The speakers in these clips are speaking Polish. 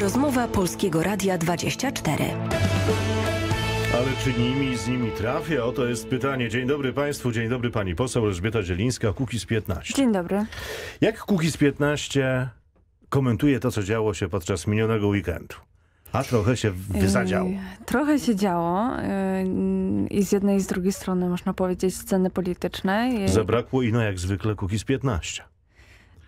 Rozmowa Polskiego Radia 24. Ale czy nimi z nimi trafia? Oto jest pytanie. Dzień dobry Państwu, dzień dobry Pani Poseł Elżbieta Zielińska, Kukiz 15. Dzień dobry. Jak Kukiz 15 komentuje to, co działo się podczas minionego weekendu? A trochę się wyzadziało. Trochę się działo i z jednej i z drugiej strony można powiedzieć sceny polityczne. Zabrakło no jak zwykle Kukiz 15.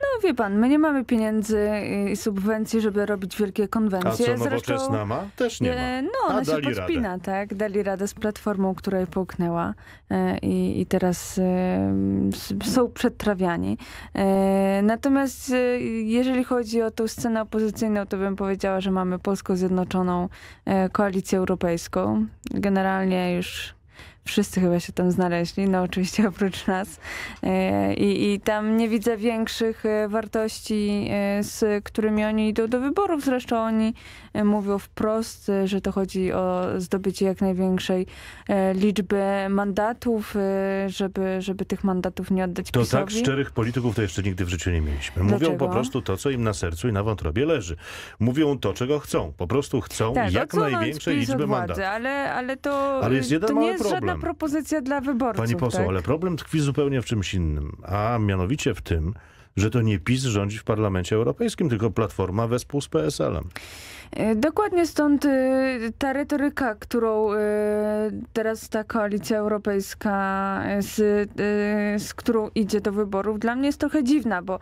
No wie pan, my nie mamy pieniędzy i subwencji, żeby robić wielkie konwencje. A co nowoczesna ma? Też nie ma. E, no, ona A, się podpina, radę. tak? Dali radę z platformą, która je połknęła e, i, i teraz e, są przetrawiani. Natomiast jeżeli chodzi o tą scenę opozycyjną, to bym powiedziała, że mamy Polską Zjednoczoną Koalicję Europejską. Generalnie już wszyscy chyba się tam znaleźli, no oczywiście oprócz nas. E, I, i tam nie widzę większych e, wartości, e, z którymi oni idą do wyborów. Zresztą oni mówią wprost, że to chodzi o zdobycie jak największej liczby mandatów, żeby, żeby tych mandatów nie oddać To tak PiSowi. tak szczerych polityków to jeszcze nigdy w życiu nie mieliśmy. Mówią Dlaczego? po prostu to, co im na sercu i na wątrobie leży. Mówią to, czego chcą. Po prostu chcą tak, jak największej liczby władzy, mandatów. Ale, ale to, ale jest jeden mały problem propozycja dla wyborców. Pani poseł, tak? ale problem tkwi zupełnie w czymś innym, a mianowicie w tym, że to nie PiS rządzi w Parlamencie Europejskim, tylko Platforma wespół z PSL-em. E, dokładnie stąd e, ta retoryka, którą e, teraz ta koalicja europejska, z, z którą idzie do wyborów, dla mnie jest trochę dziwna, bo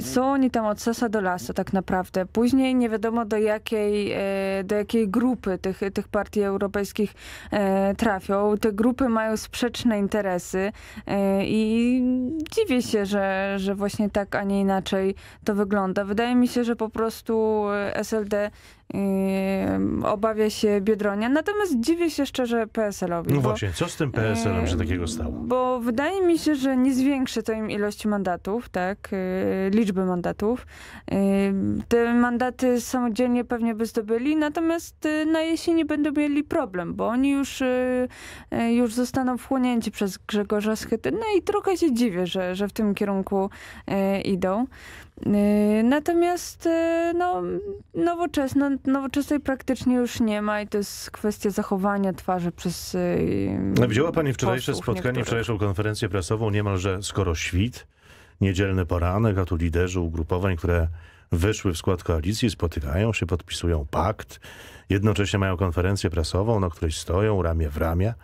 są oni tam od sasa do lasu tak naprawdę. Później nie wiadomo do jakiej, do jakiej grupy tych, tych partii europejskich trafią. Te grupy mają sprzeczne interesy i dziwię się, że, że właśnie tak, a nie inaczej to wygląda. Wydaje mi się, że po prostu e, SLD obawia się Biedronia. Natomiast dziwię się szczerze PSL-owi. No bo, właśnie, co z tym PSL-em że takiego stało? Bo wydaje mi się, że nie zwiększy to im ilości mandatów, tak, y, liczby mandatów. Te mandaty samodzielnie pewnie by zdobyli, natomiast y, na jesieni będą mieli problem, bo oni już, y, już zostaną wchłonięci przez Grzegorza No i trochę się dziwię, że, że w tym kierunku idą. Natomiast no, nowoczesna nowoczesnej praktycznie już nie ma i to jest kwestia zachowania twarzy przez. Y, no, wzięła Pani wczorajsze spotkanie, niektórych. wczorajszą konferencję prasową niemalże skoro świt, niedzielny poranek, a tu liderzy ugrupowań, które wyszły w skład koalicji, spotykają się, podpisują pakt, jednocześnie mają konferencję prasową, na której stoją ramię w ramię,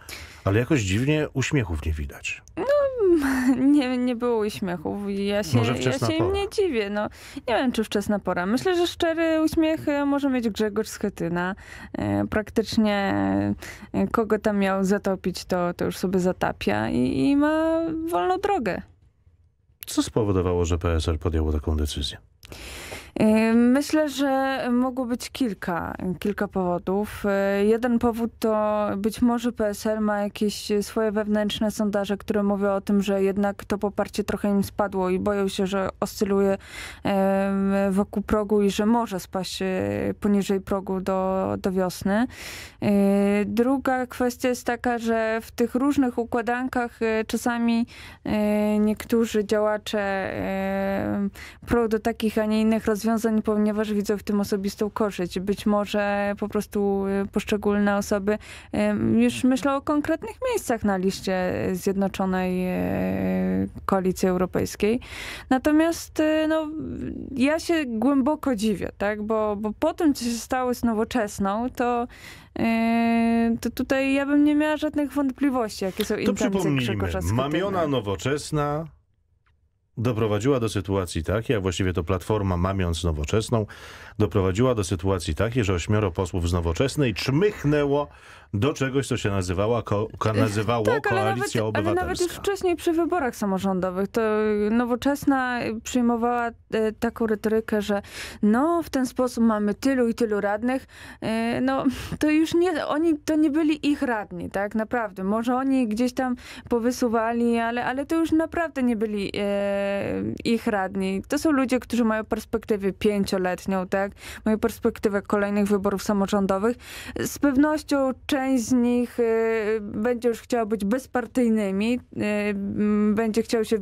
ale jakoś dziwnie uśmiechów nie widać. No nie, nie było uśmiechów. Ja się, ja się im nie dziwię. No, nie wiem, czy wczesna pora. Myślę, że szczery uśmiech e, może mieć Grzegorz Schetyna. E, praktycznie e, kogo tam miał zatopić, to, to już sobie zatapia i, i ma wolną drogę. Co spowodowało, że PSR podjęło taką decyzję? Myślę, że mogło być kilka, kilka powodów. Y, jeden powód to być może PSL ma jakieś swoje wewnętrzne sondaże, które mówią o tym, że jednak to poparcie trochę im spadło i boją się, że oscyluje wokół progu i że może spaść y, poniżej progu do, do wiosny. Y, druga kwestia jest taka, że w tych różnych układankach czasami niektórzy działacze prą do takich, a nie innych rozwiązań, rozwiązań, ponieważ widzą w tym osobistą korzyść. Być może po prostu y, poszczególne osoby y, już myślą o konkretnych miejscach na liście Zjednoczonej y, Koalicji Europejskiej. Natomiast no, ja się głęboko dziwię, tak? bo, bo po tym, co się stało z Nowoczesną, to to tutaj ja bym nie miała żadnych wątpliwości, jakie są to intencje To przypomnijmy, mamiona nowoczesna, doprowadziła do sytuacji takiej, a właściwie to Platforma mamiąc Nowoczesną, doprowadziła do sytuacji takiej, że ośmioro posłów z Nowoczesnej czmychnęło do czegoś, co się nazywała, ko, tak, nazywało tak, Koalicja nawet, Obywatelska. Ale nawet już wcześniej przy wyborach samorządowych to Nowoczesna przyjmowała e, taką retorykę, że no w ten sposób mamy tylu i tylu radnych. E, no to już nie, oni to nie byli ich radni, tak naprawdę. Może oni gdzieś tam powysuwali, ale, ale to już naprawdę nie byli e, ich radni. To są ludzie, którzy mają perspektywę pięcioletnią, tak? Mają perspektywę kolejnych wyborów samorządowych. Z pewnością część część z nich y, będzie już chciała być bezpartyjnymi, y, będzie chciał się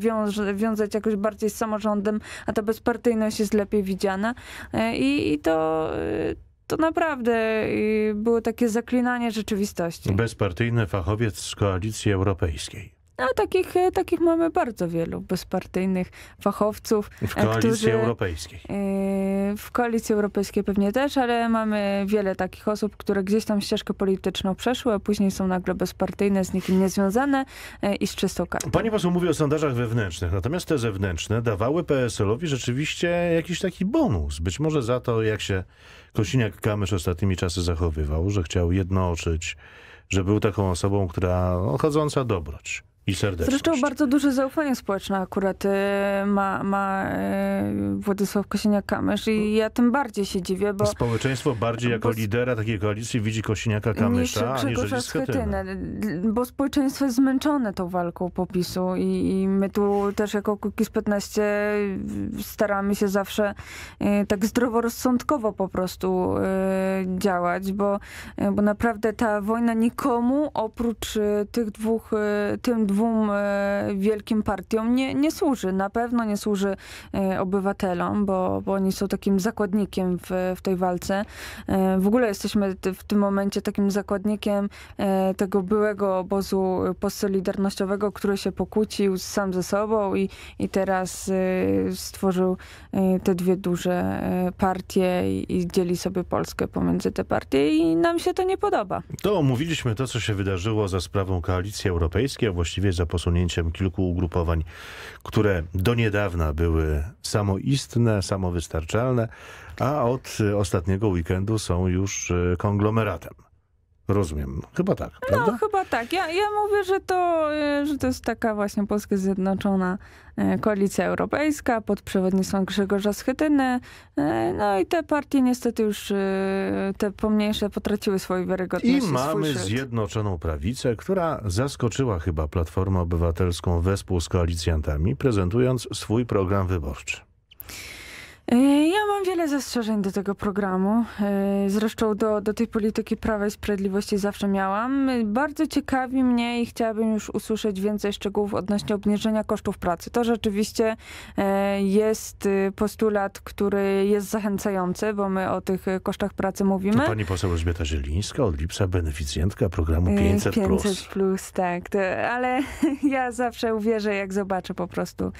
wiązać jakoś bardziej z samorządem, a ta bezpartyjność jest lepiej widziana. Y, I, i to to naprawdę było takie zaklinanie rzeczywistości. Bezpartyjny fachowiec z koalicji europejskiej. No, takich, e, takich mamy bardzo wielu bezpartyjnych fachowców. E, w koalicji którzy, europejskiej. Yy, w koalicji europejskiej pewnie też, ale mamy wiele takich osób, które gdzieś tam ścieżkę polityczną przeszły, a później są nagle bezpartyjne, z nikim niezwiązane yy, i z czystą kartą. Pani poseł mówi o sondażach wewnętrznych, natomiast te zewnętrzne dawały PSL-owi rzeczywiście jakiś taki bonus. Być może za to, jak się Kosiniak-Kamysz ostatnimi czasy zachowywał, że chciał jednoczyć, że był taką osobą, która chodząca dobroć i serdeczność. Zresztą bardzo duże zaufanie społeczne akurat y, ma, ma y, Władysław Kosiniak-Kamysz i ja tym bardziej się dziwię, bo... No społeczeństwo bardziej jako bo... lidera takiej koalicji widzi Kosiniaka-Kamysza aniżeli Schetynę. Bo społeczeństwo jest zmęczone tą walką popisu i, i my tu też jako z 15 y, staramy się zawsze tak zdroworozsądkowo po prostu działać, bo, bo naprawdę ta wojna nikomu oprócz tych dwóch, tym dwóch dwóm e, wielkim partiom nie, nie służy. Na pewno nie służy e, obywatelom, bo, bo oni są takim zakładnikiem w, w tej walce. E, w ogóle jesteśmy w tym momencie takim zakładnikiem tego byłego obozu postsolidarnościowego, który się pokłócił sam ze sobą i, i teraz stworzył te dwie duże partie i, i dzieli sobie Polskę pomiędzy te partie i nam się to nie podoba. To omówiliśmy to, co się wydarzyło za sprawą Koalicji Europejskiej, a właściwie za posunięciem kilku ugrupowań, które do niedawna były samoistne, samowystarczalne, a od ostatniego weekendu są już e, konglomeratem. Rozumiem. Chyba tak, no, prawda? No, chyba tak. Ja, ja mówię, że to, y, że to jest taka właśnie Polska Zjednoczona y, Koalicja Europejska pod przewodnictwem Grzegorza Schetyny. Y, no i te partie niestety już, te pomniejsze, potraciły swoje wiarygodność. I mamy Zjednoczoną Prawicę, która zaskoczyła chyba Platformę Obywatelską wespół z koalicjantami, prezentując swój program wyborczy. E, ja mam wiele zastrzeżeń do tego programu. E, zresztą do, do tej polityki Prawa i Sprawiedliwości zawsze miałam. Bardzo ciekawi mnie i chciałabym już usłyszeć więcej szczegółów odnośnie obniżenia kosztów pracy. To rzeczywiście e, jest postulat, który jest zachęcający, bo my o tych kosztach pracy mówimy. To pani poseł Elżbieta Zielińska od Lipsa, beneficjentka programu 500+. 500+, plus, tak. To, ale ja zawsze uwierzę, jak zobaczę po prostu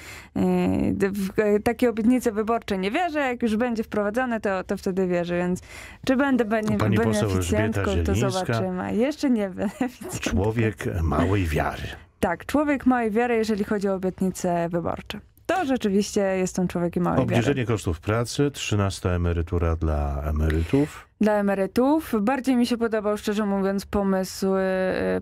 takie obietnice wyborcze. Nie wierzę, jak już będzie wprowadzone, to, to wtedy wierzę, więc czy będę beneficjentką, to zobaczymy. Jeszcze nie beneficjentką. Człowiek małej wiary. Tak, człowiek małej wiary, jeżeli chodzi o obietnice wyborcze to no, rzeczywiście jestem człowiekiem o Obniżenie kosztów pracy, 13 emerytura dla emerytów dla emerytów. Bardziej mi się podobał, szczerze mówiąc, pomysł y,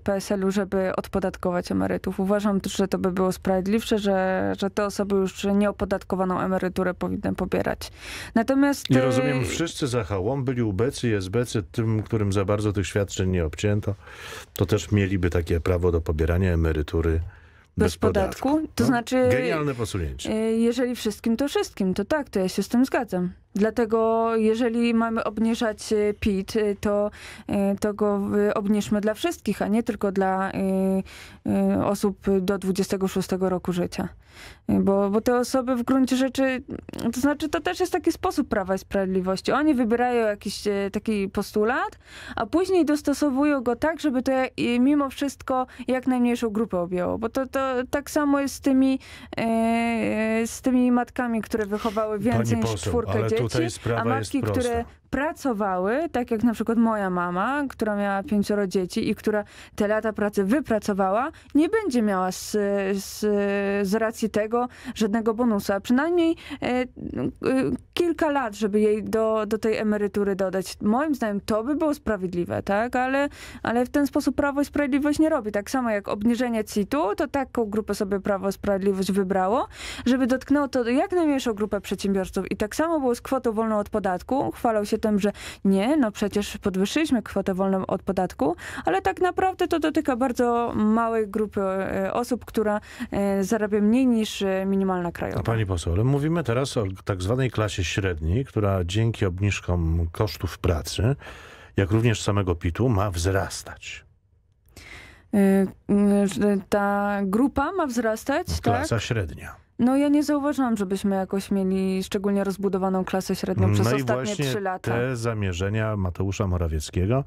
PSL-u, żeby odpodatkować emerytów. Uważam, że to by było sprawiedliwsze, że, że te osoby już nieopodatkowaną emeryturę powinny pobierać. Natomiast... Nie y, rozumiem, wszyscy za hałą byli ubecy i esbecy, tym, którym za bardzo tych świadczeń nie obcięto, to też mieliby takie prawo do pobierania emerytury bez, podatku? podatku. To no, znaczy... Genialne posunięcie. E, jeżeli wszystkim, to wszystkim. To tak, to ja się z tym zgadzam. Dlatego jeżeli mamy obniżać e, PIT, e, to, to go obniżmy dla wszystkich, a nie tylko dla osób do 26 roku życia. Bo, bo te osoby w gruncie rzeczy, to znaczy to też jest taki sposób Prawa i Sprawiedliwości. Oni wybierają jakiś e, taki postulat, a później dostosowują go tak, żeby to e, mimo wszystko jak najmniejszą grupę objęło. Bo to, to tak samo jest z tymi, e, z tymi matkami, które wychowały więcej poseł, niż czwórkę dzieci, a matki, które pracowały, tak jak na przykład moja mama, która miała pięcioro dzieci i która te lata pracy wypracowała, nie będzie miała z, z, z racji tego żadnego bonusa. Przynajmniej y, y, kilka lat, żeby jej do, do tej emerytury dodać. Moim zdaniem to by było sprawiedliwe, tak? Ale, ale w ten sposób Prawo i Sprawiedliwość nie robi. Tak samo jak obniżenie CIT-u, to taką grupę sobie Prawo i Sprawiedliwość wybrało, żeby dotknęło to jak najmniejszą grupę przedsiębiorców. I tak samo było z kwotą wolną od podatku. Chwalał się tym, że nie, no przecież podwyższyliśmy kwotę wolną od podatku, ale tak naprawdę to dotyka bardzo małej grupy e, osób, która e, zarabia mniej niż e, minimalna krajowa. Pani poseł, ale mówimy teraz o tak zwanej klasie średniej, która dzięki obniżkom kosztów pracy, jak również samego PIT-u ma wzrastać. Y, y, ta grupa ma wzrastać, tak? Klasa tak? średnia. No ja nie zauważyłam, żebyśmy jakoś mieli szczególnie rozbudowaną klasę średnią przez no ostatnie trzy lata. te zamierzenia Mateusza Morawieckiego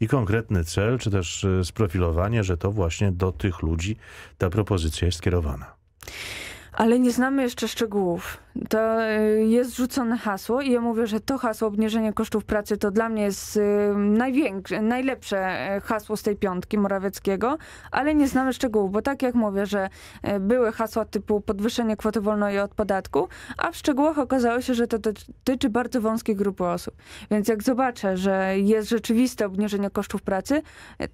i konkretny cel, czy też y, sprofilowanie, że to właśnie do tych ludzi ta propozycja jest skierowana. Ale nie znamy jeszcze szczegółów. To y, jest rzucone hasło i ja mówię, że to hasło obniżenie kosztów pracy to dla mnie jest y, największe, najlepsze y, hasło z tej piątki Morawieckiego, ale nie znamy szczegółów, bo tak jak mówię, że były hasła typu podwyższenie kwoty wolnej od podatku, a w szczegółach okazało się, że to dotyczy bardzo wąskiej grupy osób. Więc jak zobaczę, że jest rzeczywiste obniżenie kosztów pracy,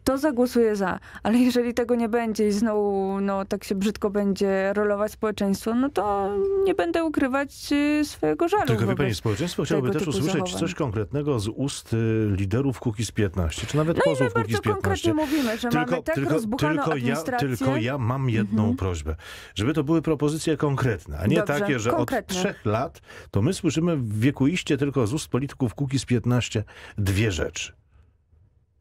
to zagłosuję za. Ale jeżeli tego nie będzie i znowu no, tak się brzydko będzie rolować społeczeństwo, społeczeństwo, no to nie będę ukrywać y, swojego żalu. Tylko wie pani, społeczeństwo chciałoby też usłyszeć zachowań. coś konkretnego z ust y, liderów z 15, czy nawet no posłów Kukiz 15. my Mówimy, że tylko, mamy tak tylko, tylko ja, tylko ja mam jedną mhm. prośbę, żeby to były propozycje konkretne, a nie Dobrze, takie, że konkretne. od trzech lat to my słyszymy w wiekuiście tylko z ust polityków z 15 dwie rzeczy.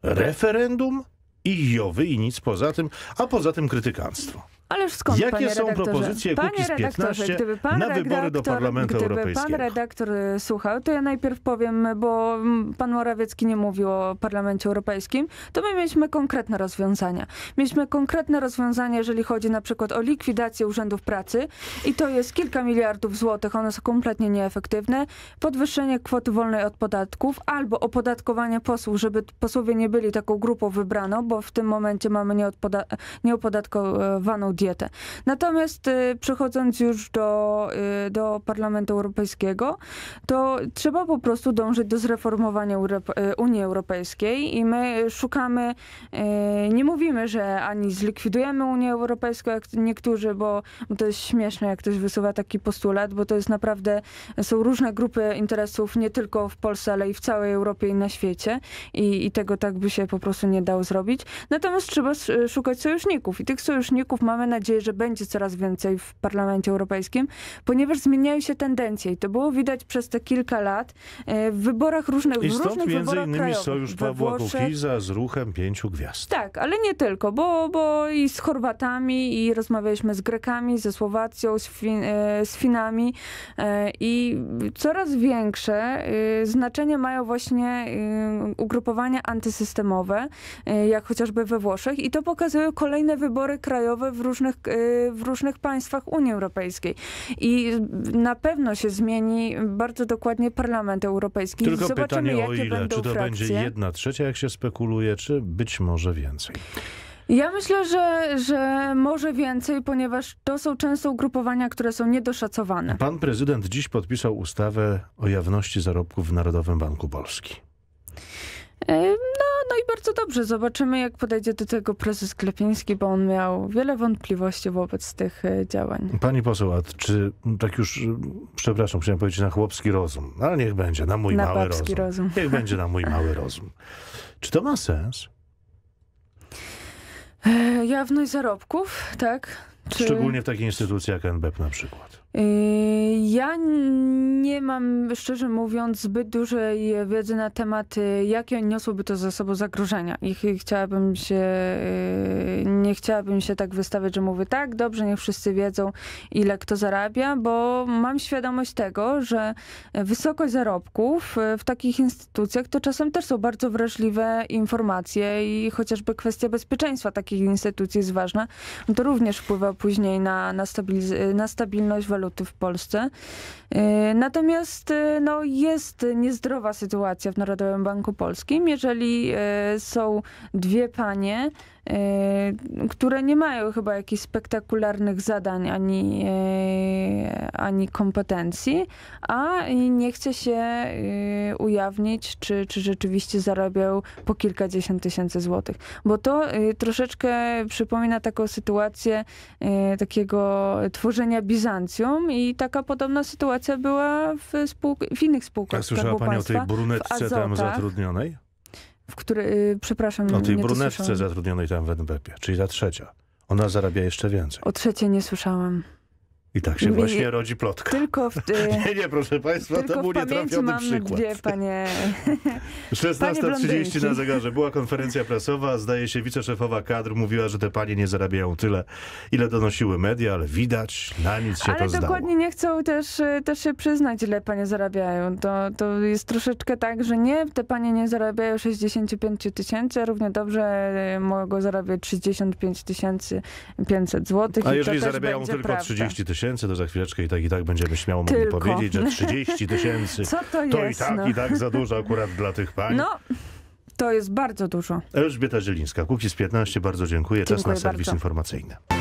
Referendum i jowy i nic poza tym, a poza tym krytykanstwo. Ależ skąd, Jakie panie są redaktorze? propozycje panie redaktorze, 15 gdyby pan na wybory do Parlamentu gdyby Europejskiego? Gdyby pan redaktor e, słuchał, to ja najpierw powiem, bo mm, pan Morawiecki nie mówił o Parlamencie Europejskim, to my mieliśmy konkretne rozwiązania. Mieliśmy konkretne rozwiązania, jeżeli chodzi na przykład o likwidację urzędów pracy i to jest kilka miliardów złotych, one są kompletnie nieefektywne, podwyższenie kwoty wolnej od podatków albo opodatkowanie posłów, żeby posłowie nie byli taką grupą wybraną, bo w tym momencie mamy nieopodatkowaną dietę. Natomiast y, przechodząc już do, y, do Parlamentu Europejskiego, to trzeba po prostu dążyć do zreformowania y, Unii Europejskiej i my szukamy, nie mówimy, że ani zlikwidujemy Unię Europejską, jak niektórzy, bo, bo to jest śmieszne, jak ktoś wysuwa taki postulat, bo to jest naprawdę, są różne grupy interesów, nie tylko w Polsce, ale i w całej Europie i na świecie i, i tego tak by się po prostu nie dało zrobić. Natomiast trzeba szukać sojuszników i tych sojuszników mamy nadzieję, że będzie coraz więcej w Parlamencie Europejskim, ponieważ zmieniają się tendencje i to było widać przez te kilka lat e, w wyborach różnych I stąd w różnych między wyborach innymi krajowych. Sojusz Pawła Kukiza z ruchem pięciu gwiazd. Tak, ale nie tylko, bo, bo i z Chorwatami i rozmawialiśmy z Grekami, ze Słowacją, z, fin e, z Finami e, i coraz większe znaczenie mają właśnie ugrupowania antysystemowe, jak chociażby we Włoszech i to pokazują kolejne wybory krajowe w różnych różnych, y, w różnych państwach Unii Europejskiej. I na pewno się zmieni bardzo dokładnie Parlament Europejski. Tylko Zobaczymy, pytanie o ile? Czy to frakcje. będzie jedna trzecia, jak się spekuluje, czy być może więcej? Ja myślę, że, że może więcej, ponieważ to są często ugrupowania, które są niedoszacowane. Pan prezydent dziś podpisał ustawę o jawności zarobków w Narodowym Banku Polski bardzo dobrze. Zobaczymy, jak podejdzie do tego prezes Klepiński, bo on miał wiele wątpliwości wobec tych e, działań. Pani poseł, czy tak już, przepraszam, chciałem powiedzieć na chłopski rozum, no, ale niech będzie, na mój na mały rozum. rozum. Niech będzie na mój mały rozum. Czy to ma sens? E, jawność zarobków, tak? Czy... Szczególnie w takiej instytucji jak NBP na przykład. Ja nie mam, szczerze mówiąc, zbyt dużej wiedzy na temat, y, jakie niosłoby to ze sobą zagrożenia. I y, chciałabym się, y, nie chciałabym się tak wystawiać, że mówię tak, dobrze, niech wszyscy wiedzą, ile kto zarabia, bo mam świadomość tego, że wysokość zarobków w takich instytucjach to czasem też są bardzo wrażliwe informacje i chociażby kwestia bezpieczeństwa takich instytucji jest ważna. To również wpływa później na, na, na stabilność walutową waluty w Polsce. Y, natomiast y, no, jest niezdrowa sytuacja w Narodowym Banku Polskim, jeżeli y, są dwie panie, które nie mają chyba jakichś spektakularnych zadań ani, ani kompetencji, a nie chce się ujawnić, czy, czy rzeczywiście zarabiał po kilkadziesiąt tysięcy złotych. Bo to troszeczkę przypomina taką sytuację takiego tworzenia Bizancjum, i taka podobna sytuacja była w, w innych spółkach. Jak słyszała Pani państwa, o tej brunetce tam zatrudnionej? W której, y, przepraszam, O tej brunetce zatrudnionej tam w NBP, czyli ta trzecia. Ona zarabia jeszcze więcej. O trzeciej nie słyszałam. I tak się właśnie I, rodzi plotka. Tylko w, y, nie, nie, proszę Państwa, to był nietrafiony przykład. Dwie, panie... 16.30 na zegarze. Była konferencja prasowa. Zdaje się, wiceszefowa kadr mówiła, że te panie nie zarabiają tyle, ile donosiły media, ale widać, na nic się ale to zdało. Ale dokładnie nie chcą też, y, też się przyznać, ile panie zarabiają. To, to jest troszeczkę tak, że nie, te panie nie zarabiają 65 tysięcy, równie dobrze y, mogą zarabiać 35 tysięcy 500 złotych. A jeżeli zarabiają tylko prawda. 30 tysięcy? tysięcy, to za chwileczkę i tak i tak będziemy śmiało mogli Tylko. powiedzieć, że 30 tysięcy Co to, to jest, i tak no. i tak za dużo akurat dla tych pań. No. To jest bardzo dużo. Elżbieta Zielińska, Kukiz 15, bardzo dziękuję. dziękuję Czas na serwis bardzo. informacyjny.